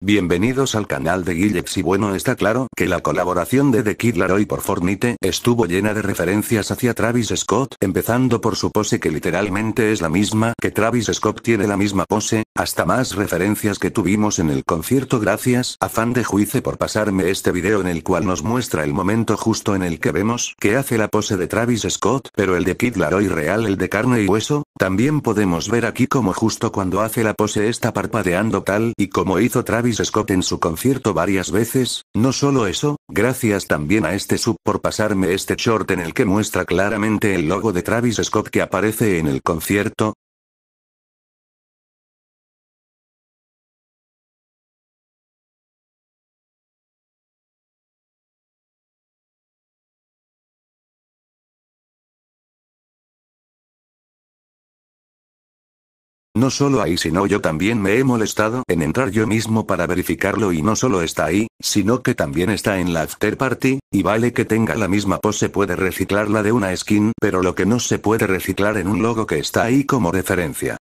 Bienvenidos al canal de Guillex y bueno está claro que la colaboración de The Kid Laroi por Fortnite estuvo llena de referencias hacia Travis Scott, empezando por su pose que literalmente es la misma que Travis Scott tiene la misma pose, hasta más referencias que tuvimos en el concierto gracias a Fan de Juice por pasarme este video en el cual nos muestra el momento justo en el que vemos que hace la pose de Travis Scott pero el de Kid Laroi real el de carne y hueso, también podemos ver aquí como justo cuando hace la pose está parpadeando tal y como hizo Travis Scott en su concierto varias veces, no solo eso, gracias también a este sub por pasarme este short en el que muestra claramente el logo de Travis Scott que aparece en el concierto, No solo ahí sino yo también me he molestado en entrar yo mismo para verificarlo y no solo está ahí, sino que también está en la after party, y vale que tenga la misma pose puede reciclarla de una skin pero lo que no se puede reciclar en un logo que está ahí como referencia.